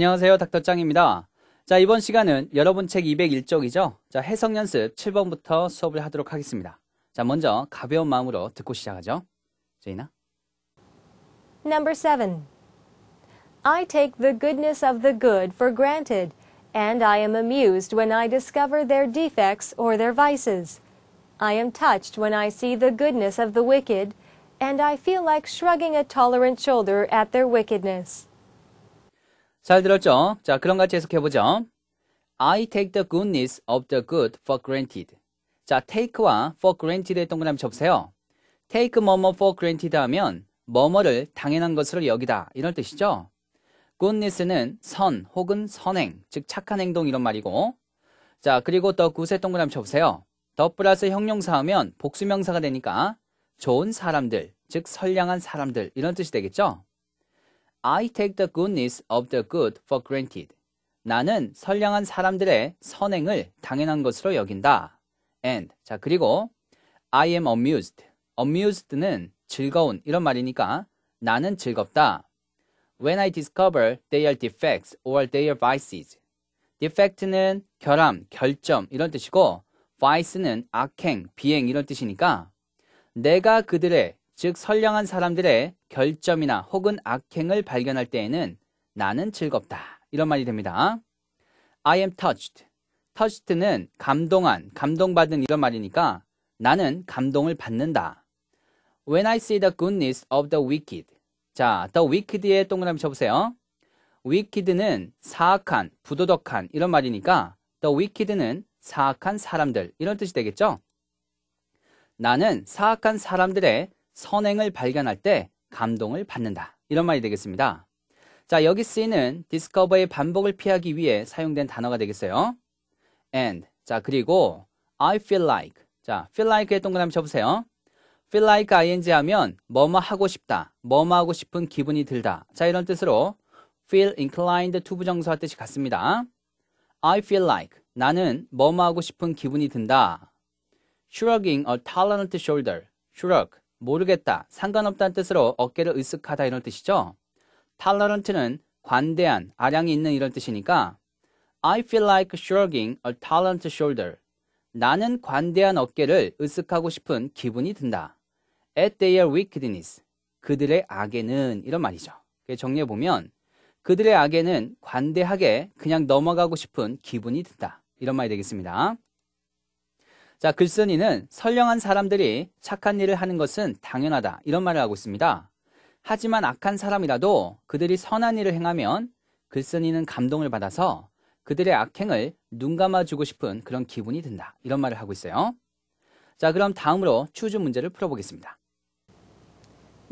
안녕하세요. 닥터짱입니다. 자, 이번 시간은 여러분 책 201쪽이죠. 자, 해석 연습 7번부터 수업을 하도록 하겠습니다. 자, 먼저 가벼운 마음으로 듣고 시작하죠. 제이나. Number 7. I take the goodness of the good for granted, and I am amused when I discover their defects or their vices. I am touched when I see the goodness of the wicked, and I feel like shrugging a tolerant shoulder at their wickedness. 잘 들었죠? 자, 그럼 같이 해석해보죠. I take the goodness of the good for granted. 자, take와 for granted 동그라미 접으세요. take 뭐뭐 for granted 하면 뭐뭐를 당연한 것으로 여기다 이런 뜻이죠. goodness는 선 혹은 선행, 즉 착한 행동 이런 말이고 자, 그리고 더 구세 동그라미 접으세요더 플러스 형용사 하면 복수명사가 되니까 좋은 사람들, 즉 선량한 사람들 이런 뜻이 되겠죠. I take the goodness of the good for granted. 나는 선량한 사람들의 선행을 당연한 것으로 여긴다. And 자 그리고 I am amused. amused는 즐거운 이런 말이니까 나는 즐겁다. When I discover their defects or their vices. defect는 결함, 결점 이런 뜻이고 vice는 악행, 비행 이런 뜻이니까 내가 그들의 즉 선량한 사람들의 결점이나 혹은 악행을 발견할 때에는 나는 즐겁다. 이런 말이 됩니다. I am touched. touched는 감동한, 감동받은 이런 말이니까 나는 감동을 받는다. When I see the goodness of the wicked. 자, the w i c k e d 의 동그라미 쳐보세요. wicked는 사악한, 부도덕한 이런 말이니까 the wicked는 사악한 사람들 이런 뜻이 되겠죠? 나는 사악한 사람들의 선행을 발견할 때 감동을 받는다. 이런 말이 되겠습니다. 자, 여기 쓰이는 discover의 반복을 피하기 위해 사용된 단어가 되겠어요. and. 자, 그리고 I feel like. 자, feel like의 동그라미 쳐보세요. feel like ing 하면 뭐뭐 하고 싶다, 뭐뭐 하고 싶은 기분이 들다. 자, 이런 뜻으로 feel inclined to 부정사와 뜻이 같습니다. I feel like 나는 뭐뭐 하고 싶은 기분이 든다. shrugging a tolerant shoulder. shrug 모르겠다, 상관없다는 뜻으로 어깨를 으쓱하다 이런 뜻이죠. tolerant는 관대한, 아량이 있는 이런 뜻이니까 I feel like shrugging a tolerant shoulder. 나는 관대한 어깨를 으쓱하고 싶은 기분이 든다. At their wickedness. 그들의 악에는 이런 말이죠. 정리해보면 그들의 악에는 관대하게 그냥 넘어가고 싶은 기분이 든다. 이런 말이 되겠습니다. 자, 글쓴이는 선량한 사람들이 착한 일을 하는 것은 당연하다. 이런 말을 하고 있습니다. 하지만 악한 사람이라도 그들이 선한 일을 행하면 글쓴이는 감동을 받아서 그들의 악행을 눈 감아주고 싶은 그런 기분이 든다. 이런 말을 하고 있어요. 자, 그럼 다음으로 추주 문제를 풀어보겠습니다.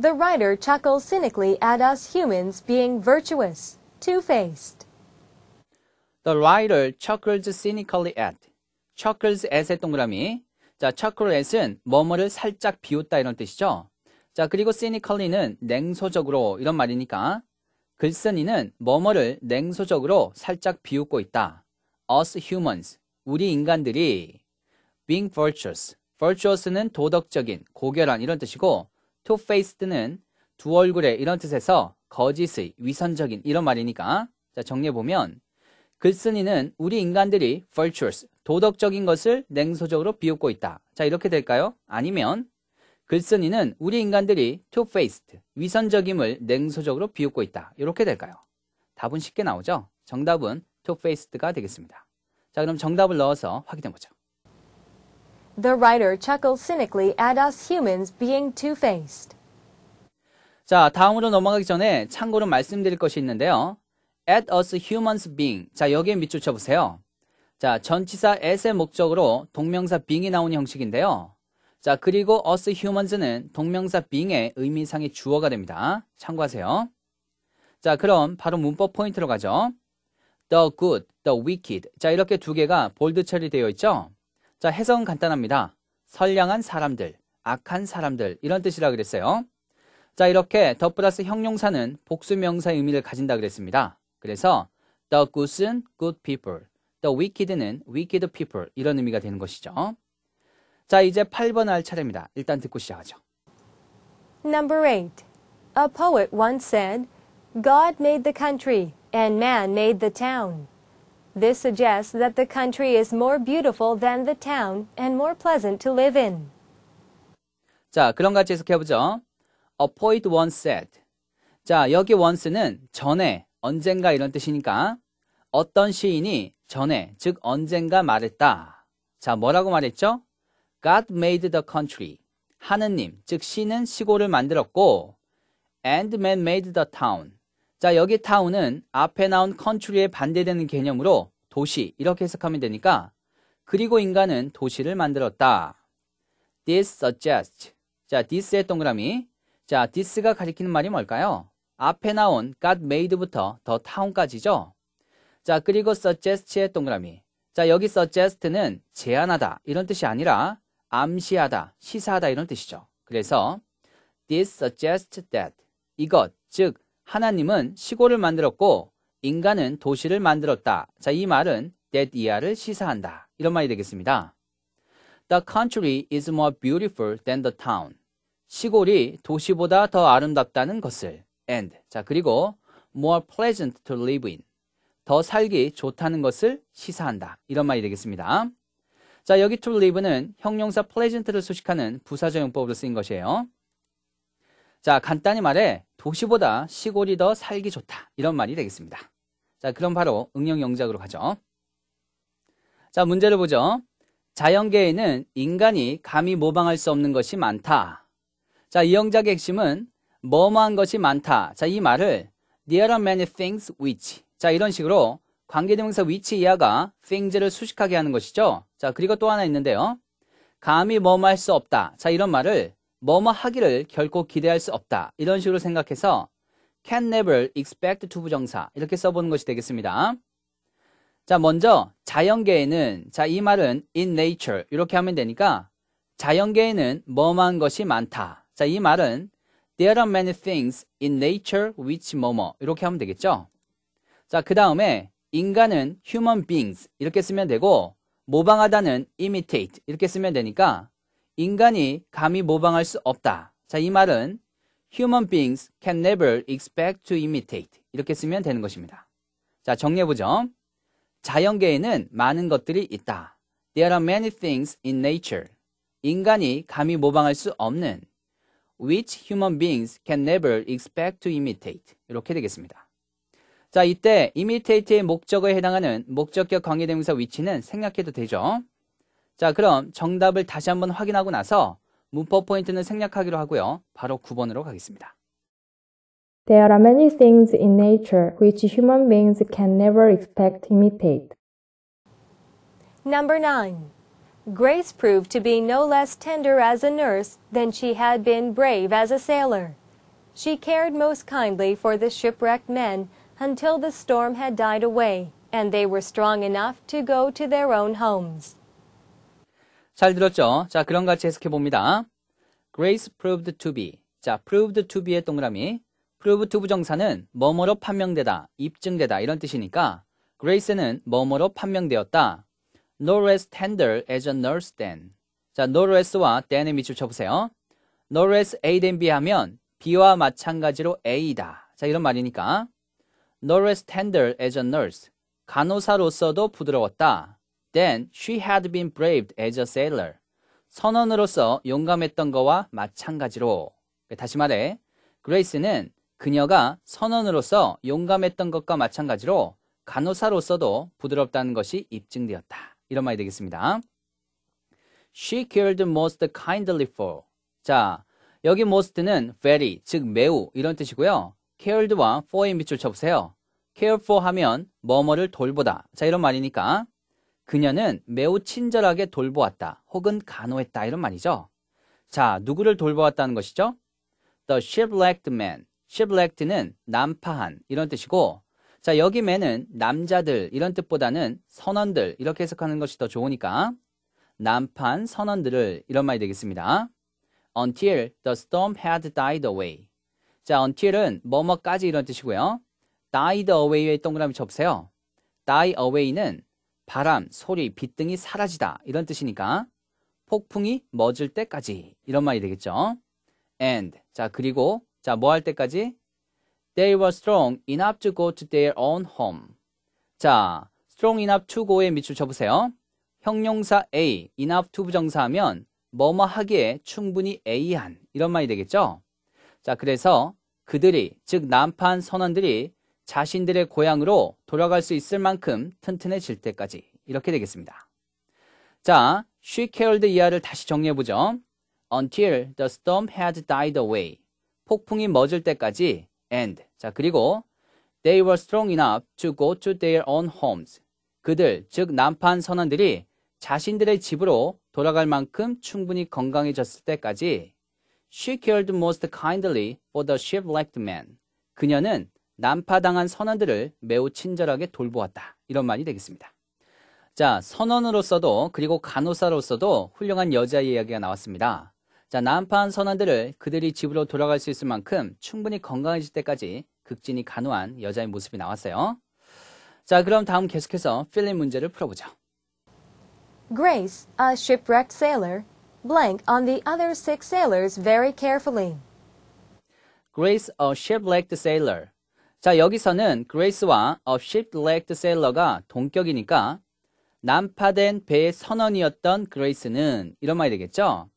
The writer chuckles cynically at us humans being virtuous, two-faced. The writer chuckles cynically at chuckles at의 동그라미. 자, chuckle at은 뭐뭐를 살짝 비웃다 이런 뜻이죠. 자, 그리고 cynically는 냉소적으로 이런 말이니까 글쓴이는 뭐뭐를 냉소적으로 살짝 비웃고 있다. us humans, 우리 인간들이 being virtuous, virtuous는 도덕적인, 고결한 이런 뜻이고 two-faced는 두 얼굴의 이런 뜻에서 거짓의, 위선적인 이런 말이니까 자, 정리해보면 글쓴이는 우리 인간들이 virtuous, 도덕적인 것을 냉소적으로 비웃고 있다. 자, 이렇게 될까요? 아니면 글쓴이는 우리 인간들이 two-faced, 위선적임을 냉소적으로 비웃고 있다. 이렇게 될까요? 답은 쉽게 나오죠? 정답은 two-faced가 되겠습니다. 자, 그럼 정답을 넣어서 확인해 보죠. The writer chuckles cynically at us humans being two-faced. 자, 다음으로 넘어가기 전에 참고로 말씀드릴 것이 있는데요. at us humans being. 자, 여기에 밑줄 쳐보세요. 자, 전치사 at의 목적으로 동명사 being이 나온 형식인데요. 자, 그리고 us humans는 동명사 being의 의미상의 주어가 됩니다. 참고하세요. 자, 그럼 바로 문법 포인트로 가죠. the good, the wicked. 자, 이렇게 두 개가 볼드 처리되어 있죠? 자, 해석은 간단합니다. 선량한 사람들, 악한 사람들 이런 뜻이라 그랬어요. 자, 이렇게 더 플러스 형용사는 복수명사의 의미를 가진다 그랬습니다. 그래서 the good은 good people, the wicked는 wicked people 이런 의미가 되는 것이죠. 자, 이제 8번 할 차례입니다. 일단 듣고 시작하죠. Number 8. A poet once said, God made the country and man made the town. This suggests that the country is more beautiful than the town and more pleasant to live in. 자, 그럼 같이 해석해 A poet once said. 자, 여기 once는 전에 언젠가 이런 뜻이니까 어떤 시인이 전에 즉 언젠가 말했다. 자, 뭐라고 말했죠? God made the country. 하느님, 즉 시는 시골을 만들었고 and man made the town. 자, 여기 town은 앞에 나온 country에 반대되는 개념으로 도시 이렇게 해석하면 되니까 그리고 인간은 도시를 만들었다. This suggests. 자, this의 동그라미. 자, this가 가리키는 말이 뭘까요? 앞에 나온 got made부터 더타운까지죠 자, 그리고 suggest의 동그라미. 자, 여기 suggest는 제안하다 이런 뜻이 아니라 암시하다, 시사하다 이런 뜻이죠. 그래서 this suggests that 이것, 즉 하나님은 시골을 만들었고 인간은 도시를 만들었다. 자, 이 말은 that 이하를 시사한다. 이런 말이 되겠습니다. The country is more beautiful than the town. 시골이 도시보다 더 아름답다는 것을. and 자 그리고 more pleasant to live in 더 살기 좋다는 것을 시사한다 이런 말이 되겠습니다. 자 여기 to live는 형용사 pleasant를 수식하는 부사적용법으로 쓰인 것이에요. 자 간단히 말해 도시보다 시골이 더 살기 좋다 이런 말이 되겠습니다. 자 그럼 바로 응용 영작으로 가죠. 자 문제를 보죠. 자연계에는 인간이 감히 모방할 수 없는 것이 많다. 자 이 영작의 핵심은 뭐뭐한 것이 많다. 자, 이 말을 there are many things which. 자, 이런 식으로 관계대명사 which 이하가 things를 수식하게 하는 것이죠. 자, 그리고 또 하나 있는데요. 감히 뭐뭐 할수 없다. 자, 이런 말을 뭐뭐 하기를 결코 기대할 수 없다. 이런 식으로 생각해서 can never expect to 부정사 이렇게 써보는 것이 되겠습니다. 자, 먼저 자연계에는 자, 이 말은 in nature 이렇게 하면 되니까 자연계에는 뭐뭐한 것이 많다. 자, 이 말은 There are many things in nature which m 뭐뭐 이렇게 하면 되겠죠? 자, 그 다음에 인간은 human beings 이렇게 쓰면 되고 모방하다는 imitate 이렇게 쓰면 되니까 인간이 감히 모방할 수 없다. 자, 이 말은 human beings can never expect to imitate 이렇게 쓰면 되는 것입니다. 자, 정리해보죠. 자연계에는 많은 것들이 있다. There are many things in nature. 인간이 감히 모방할 수 없는 which human beings can never expect to imitate. 이렇게 되겠습니다. 자, 이때 imitate의 목적에 해당하는 목적격 관계대명사 위치는 생략해도 되죠. 자, 그럼 정답을 다시 한번 확인하고 나서 문법 포인트는 생략하기로 하고요. 바로 9번으로 가겠습니다. There are many things in nature which human beings can never expect to imitate. Number 9. Grace proved to be no less tender as a nurse than she had been brave as a sailor. She cared most kindly for the shipwrecked men until the storm had died away and they were strong enough to go to their own homes. 잘 들었죠? 자, 그런 같이 해석해 봅니다. Grace proved to be. 자, proved to be의 동그라미. prove to 부정사는 뭐뭐로 판명되다, 입증되다 이런 뜻이니까 Grace는 뭐뭐로 판명되었다. nor as tender as a nurse than. 자, nor as와 than의 밑줄 쳐보세요. nor as a than b 하면 b와 마찬가지로 a다. 자, 이런 말이니까. nor as tender as a nurse. 간호사로서도 부드러웠다. Then she had been brave as a sailor. 선언으로서 용감했던 거와 마찬가지로. 네, 다시 말해, 그레이스는 그녀가 선언으로서 용감했던 것과 마찬가지로 간호사로서도 부드럽다는 것이 입증되었다. 이런 말이 되겠습니다. She cared most kindly for. 자, 여기 most는 very, 즉 매우 이런 뜻이고요. cared와 for의 밑줄 쳐보세요. care for 하면 뭐뭐를 돌보다. 자, 이런 말이니까 그녀는 매우 친절하게 돌보았다 혹은 간호했다 이런 말이죠. 자, 누구를 돌보았다는 것이죠? The shipwrecked man. shipwrecked는 난파한 이런 뜻이고 자, 여기매는 남자들 이런 뜻보다는 선원들 이렇게 해석하는 것이 더 좋으니까 남판 선원들을 이런 말이 되겠습니다. until the storm had died away. 자, until은 뭐뭐까지 이런 뜻이고요. died away에 동그라미 접세요. die away는 바람, 소리, 빛 등이 사라지다 이런 뜻이니까 폭풍이 멎을 때까지 이런 말이 되겠죠. and 자, 그리고 자, 뭐 할 때까지 They were strong enough to go to their own home. 자, strong enough to go에 밑줄 쳐보세요. 형용사 A, enough to 부정사하면 뭐뭐 하기에 충분히 A한 이런 말이 되겠죠? 자, 그래서 그들이 즉 남판 선원들이 자신들의 고향으로 돌아갈 수 있을 만큼 튼튼해질 때까지 이렇게 되겠습니다. 자, she cared 이하를 다시 정리해보죠. Until the storm had died away. 폭풍이 멎을 때까지 and 자 그리고 they were strong enough to go to their own homes 그들 즉 남판 선원들이 자신들의 집으로 돌아갈 만큼 충분히 건강해졌을 때까지 she cared most kindly for the shipwrecked men 그녀는 난파당한 선원들을 매우 친절하게 돌보았다 이런 말이 되겠습니다. 자 선원으로서도 그리고 간호사로서도 훌륭한 여자 이야기가 나왔습니다. 자, 남한 선원들을 그들이 집으로 돌아갈 수 있을 만큼 충분히 건강해질 때까지 극진히 간호한 여자의 모습이 나왔어요. 자, 그럼 다음 계속해서 필린 문제를 풀어보죠. Grace, a shipwrecked sailor, blank on the other six sailors very carefully. Grace, a shipwrecked sailor. 자, 여기서는 Grace와 a shipwrecked sailor가 동격이니까 난파된 배의 선원이었던 Grace는 이런 말이 되겠죠?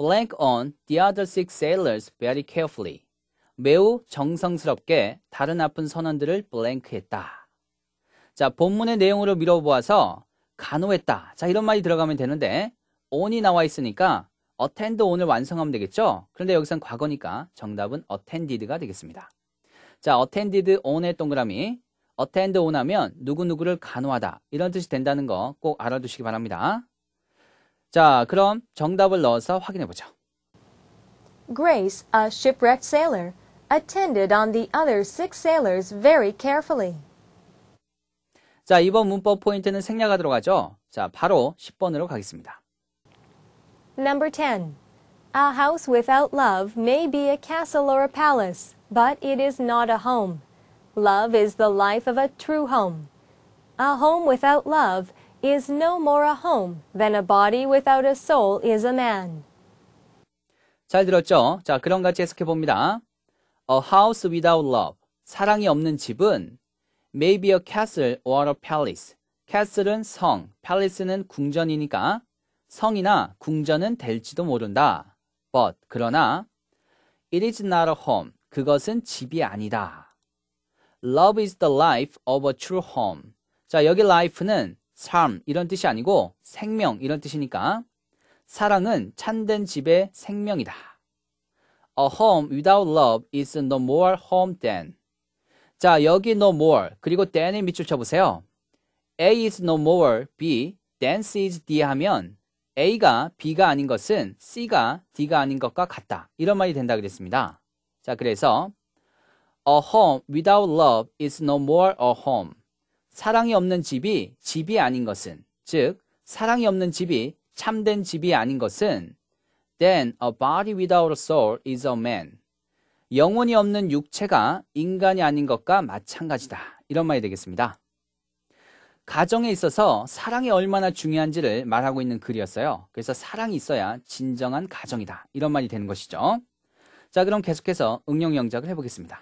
blank on the other six sailors very carefully. 매우 정성스럽게 다른 아픈 선원들을 블랭크했다. 자, 본문의 내용으로 밀어보아서 간호했다. 자, 이런 말이 들어가면 되는데 on이 나와 있으니까 attend on을 완성하면 되겠죠? 그런데 여기선 과거니까 정답은 attended가 되겠습니다. 자, attended on의 동그라미 attend on 하면 누구누구를 간호하다 이런 뜻이 된다는 거 꼭 알아두시기 바랍니다. 자, 그럼 정답을 넣어서 확인해 보죠. Grace, a shipwrecked sailor, attended on the other six sailors very carefully. 자, 이번 문법 포인트는 생략하도록 하죠. 자, 바로 10번으로 가겠습니다. Number 10. A house without love may be a castle or a palace, but it is not a home. Love is the life of a true home. A home without love is no more a home than a body without a soul is a man. 잘 들었죠? 자, 그럼 같이 해석해 봅니다. A house without love, 사랑이 없는 집은 may be a castle or a palace. castle은 성, palace는 궁전이니까 성이나 궁전은 될지도 모른다. but, 그러나 it is not a home. 그것은 집이 아니다. Love is the life of a true home. 자, 여기 life는 삶 이런 뜻이 아니고 생명 이런 뜻이니까 사랑은 찬된 집의 생명이다. A home without love is no more home than. 자, 여기 no more 그리고 than에 밑줄 쳐보세요. A is no more, B, dance is D 하면 A가 B가 아닌 것은 C가 D가 아닌 것과 같다. 이런 말이 된다 그랬습니다. 자, 그래서 A home without love is no more a home. 사랑이 없는 집이 집이 아닌 것은, 즉, 사랑이 없는 집이 참된 집이 아닌 것은, then a body without a soul is a man. 영혼이 없는 육체가 인간이 아닌 것과 마찬가지다. 이런 말이 되겠습니다. 가정에 있어서 사랑이 얼마나 중요한지를 말하고 있는 글이었어요. 그래서 사랑이 있어야 진정한 가정이다. 이런 말이 되는 것이죠. 자, 그럼 계속해서 응용 영작을 해보겠습니다.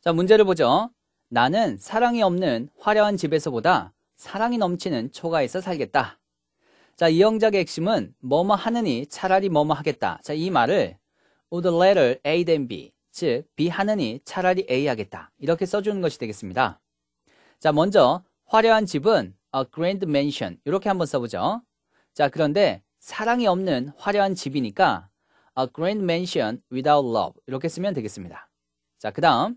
자, 문제를 보죠. 나는 사랑이 없는 화려한 집에서보다 사랑이 넘치는 초가에서 살겠다. 자, 이 영작의 핵심은 뭐뭐 하느니 차라리 뭐뭐 하겠다. 자, 이 말을 would rather A than B, 즉 B 하느니 차라리 A 하겠다. 이렇게 써주는 것이 되겠습니다. 자, 먼저 화려한 집은 a grand mansion 이렇게 한번 써보죠. 자, 그런데 사랑이 없는 화려한 집이니까 a grand mansion without love 이렇게 쓰면 되겠습니다. 자, 그 다음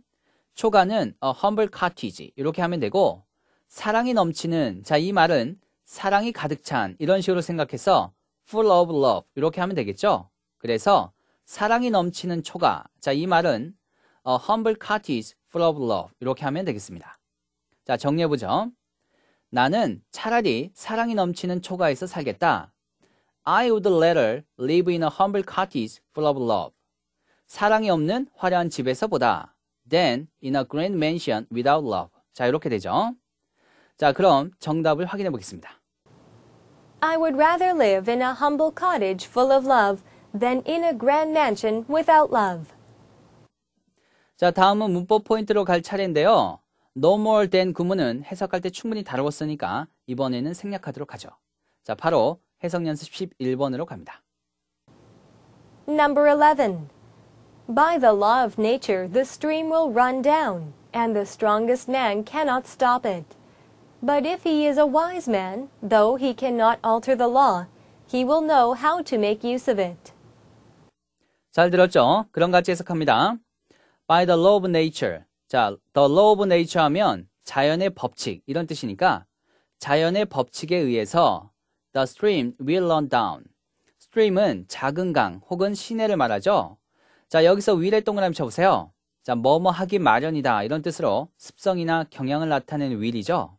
초가는 a 어, humble cottage 이렇게 하면 되고 사랑이 넘치는 자 이 말은 사랑이 가득 찬 이런 식으로 생각해서 full of love 이렇게 하면 되겠죠. 그래서 사랑이 넘치는 초가 자 이 말은 a 어, humble cottage full of love 이렇게 하면 되겠습니다. 자 정리해 보죠. 나는 차라리 사랑이 넘치는 초가에서 살겠다. I would rather live in a humble cottage full of love. 사랑이 없는 화려한 집에서 보다. than in a grand mansion without love. 자, 이렇게 되죠. 자, 그럼 정답을 확인해 보겠습니다. I would rather live in a humble cottage full of love than in a grand mansion without love. 자, 다음은 문법 포인트로 갈 차례인데요. no more than 구문은 해석할 때 충분히 다루었으니까 이번에는 생략하도록 하죠. 자, 바로 해석 연습 11번으로 갑니다. Number 11. By the law of nature, the stream will run down, and the strongest man cannot stop it. But if he is a wise man, though he cannot alter the law, he will know how to make use of it. 잘 들었죠? 그런 같이 해석합니다. By the law of nature. 자, the law of nature 하면 자연의 법칙 이런 뜻이니까 자연의 법칙에 의해서 the stream will run down. stream은 작은 강 혹은 시내를 말하죠. 자, 여기서 위를 동그라미 쳐보세요. 자, 뭐뭐 하기 마련이다. 이런 뜻으로 습성이나 경향을 나타내는 will이죠.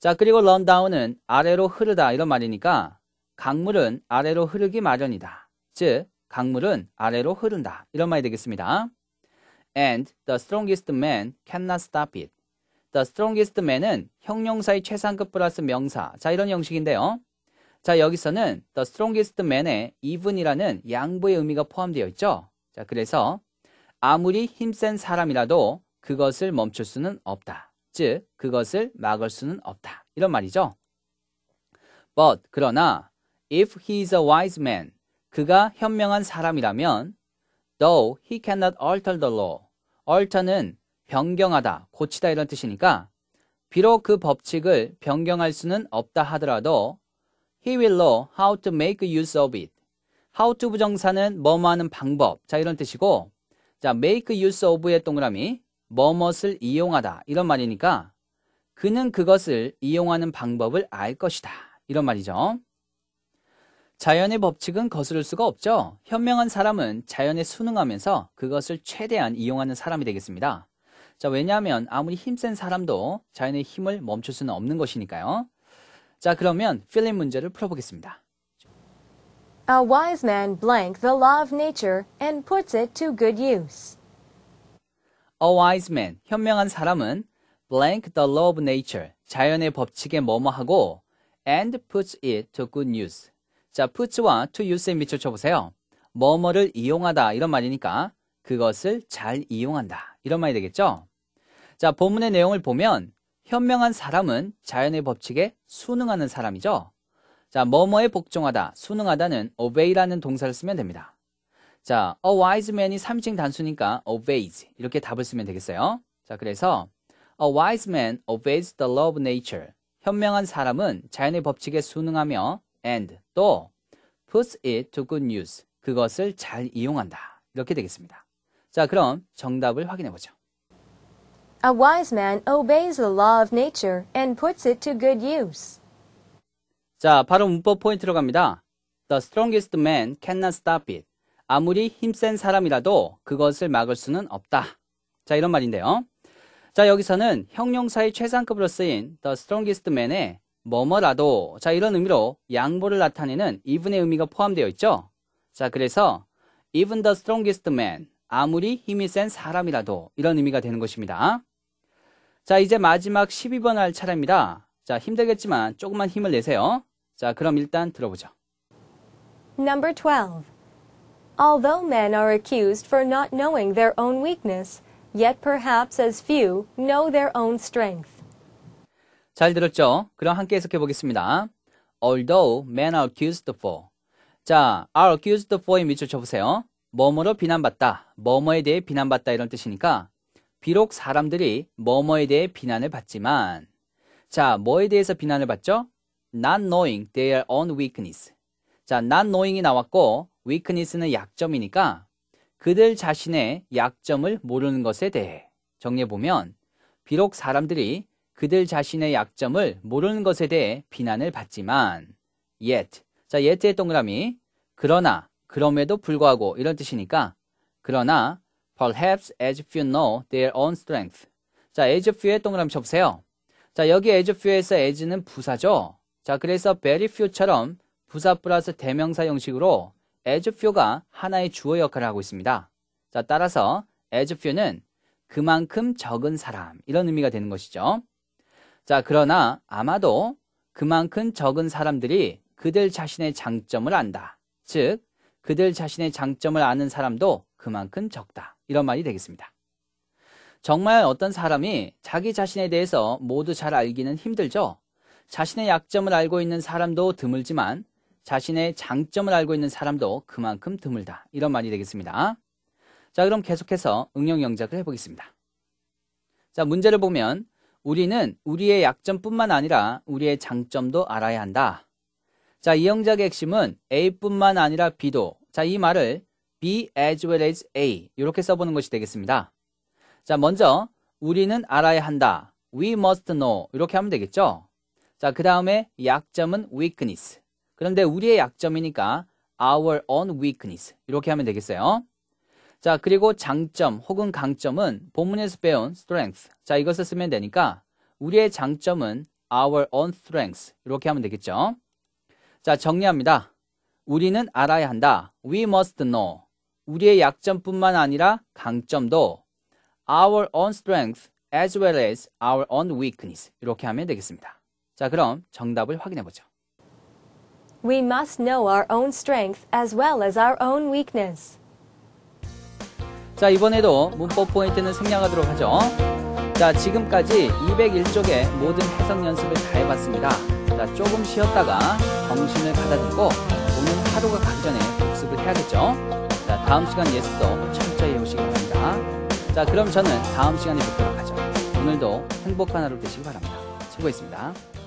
자, 그리고 run down은 아래로 흐르다. 이런 말이니까 강물은 아래로 흐르기 마련이다. 즉, 강물은 아래로 흐른다. 이런 말이 되겠습니다. And the strongest man cannot stop it. The strongest man은 형용사의 최상급 플러스 명사. 자, 이런 형식인데요. 자, 여기서는 the strongest man의 even이라는 양부의 의미가 포함되어 있죠. 자, 그래서 아무리 힘센 사람이라도 그것을 멈출 수는 없다. 즉, 그것을 막을 수는 없다. 이런 말이죠. But, 그러나, if he is a wise man, 그가 현명한 사람이라면, though he cannot alter the law, alter는 변경하다, 고치다 이런 뜻이니까, 비록 그 법칙을 변경할 수는 없다 하더라도, he will know how to make use of it. how to 부정사는 뭐뭐 하는 방법. 자, 이런 뜻이고 자, make use of의 동그라미 뭐뭇을 이용하다. 이런 말이니까 그는 그것을 이용하는 방법을 알 것이다. 이런 말이죠. 자연의 법칙은 거스를 수가 없죠. 현명한 사람은 자연에 순응하면서 그것을 최대한 이용하는 사람이 되겠습니다. 자, 왜냐하면 아무리 힘센 사람도 자연의 힘을 멈출 수는 없는 것이니까요. 자, 그러면 필름 문제를 풀어보겠습니다. A wise man blank the law of nature and puts it to good use. A wise man, 현명한 사람은 blank the law of nature, 자연의 법칙에 뭐뭐하고 and puts it to good use. 자, put와 to use에 미쳐쳐 보세요. 뭐뭐를 이용하다 이런 말이니까 그것을 잘 이용한다 이런 말이 되겠죠? 자, 본문의 내용을 보면 현명한 사람은 자연의 법칙에 순응하는 사람이죠. 자, 뭐뭐에 복종하다, 순응하다는 obey라는 동사를 쓰면 됩니다. 자, a wise man이 3층 단수니까 obeys 이렇게 답을 쓰면 되겠어요. 자, 그래서 a wise man obeys the law of nature. 현명한 사람은 자연의 법칙에 순응하며 and 또 puts it to good use. 그것을 잘 이용한다. 이렇게 되겠습니다. 자, 그럼 정답을 확인해 보죠. A wise man obeys the law of nature and puts it to good use. 자, 바로 문법 포인트로 갑니다. The strongest man cannot stop it. 아무리 힘센 사람이라도 그것을 막을 수는 없다. 자, 이런 말인데요. 자, 여기서는 형용사의 최상급으로 쓰인 the strongest man에 뭐뭐라도 자, 이런 의미로 양보를 나타내는 even의 의미가 포함되어 있죠. 자, 그래서 even the strongest man 아무리 힘이 센 사람이라도 이런 의미가 되는 것입니다. 자, 이제 마지막 12번 할 차례입니다. 자, 힘들겠지만 조금만 힘을 내세요. 자, 그럼 일단 들어보죠. Number 12. Although men are accused for not knowing their own weakness, yet perhaps as few know their own strength. 잘 들었죠? 그럼 함께 해석해 보겠습니다. Although men are accused for. 자, are accused for에 밑줄 쳐보세요. 뭐뭐로 비난받다, 뭐뭐에 대해 비난받다 이런 뜻이니까 비록 사람들이 뭐뭐에 대해 비난을 받지만 자, 뭐에 대해서 비난을 받죠? not knowing their own weakness. 자, not knowing이 나왔고 weakness는 약점이니까 그들 자신의 약점을 모르는 것에 대해 정리해 보면 비록 사람들이 그들 자신의 약점을 모르는 것에 대해 비난을 받지만 yet 자 yet의 동그라미 그러나 그럼에도 불구하고 이런 뜻이니까 그러나 perhaps as few know their own strength 자 as few의 동그라미 쳐보세요 자 여기 as few에서 as는 부사죠 자, 그래서 very few처럼 부사 플러스 대명사 형식으로 as few가 하나의 주어 역할을 하고 있습니다. 자, 따라서 as few는 그만큼 적은 사람 이런 의미가 되는 것이죠. 자, 그러나 아마도 그만큼 적은 사람들이 그들 자신의 장점을 안다. 즉, 그들 자신의 장점을 아는 사람도 그만큼 적다. 이런 말이 되겠습니다. 정말 어떤 사람이 자기 자신에 대해서 모두 잘 알기는 힘들죠? 자신의 약점을 알고 있는 사람도 드물지만 자신의 장점을 알고 있는 사람도 그만큼 드물다. 이런 말이 되겠습니다. 자, 그럼 계속해서 응용 영작을 해보겠습니다. 자, 문제를 보면 우리는 우리의 약점뿐만 아니라 우리의 장점도 알아야 한다. 자, 이 영작의 핵심은 A뿐만 아니라 B도. 자, 이 말을 B as well as A 이렇게 써보는 것이 되겠습니다. 자, 먼저 우리는 알아야 한다. We must know 이렇게 하면 되겠죠? 자, 그 다음에 약점은 weakness. 그런데 우리의 약점이니까 our own weakness. 이렇게 하면 되겠어요. 자, 그리고 장점 혹은 강점은 본문에서 배운 strength. 자, 이것을 쓰면 되니까 우리의 장점은 our own strength. 이렇게 하면 되겠죠. 자, 정리합니다. 우리는 알아야 한다. We must know. 우리의 약점뿐만 아니라 강점도 our own strength as well as our own weakness. 이렇게 하면 되겠습니다. 자, 그럼 정답을 확인해 보죠. We must know our own strength as well as our own weakness. 자, 이번에도 문법 포인트는 생략하도록 하죠. 자, 지금까지 201쪽의 모든 해석 연습을 다 해봤습니다. 자, 조금 쉬었다가 정신을 가다듬고 오늘 하루가 가기 전에 복습을 해야겠죠. 자, 다음 시간 예습도 철저히 해오시기 바랍니다. 자, 그럼 저는 다음 시간에 뵙도록 하죠. 오늘도 행복한 하루 되시기 바랍니다. 수고했습니다.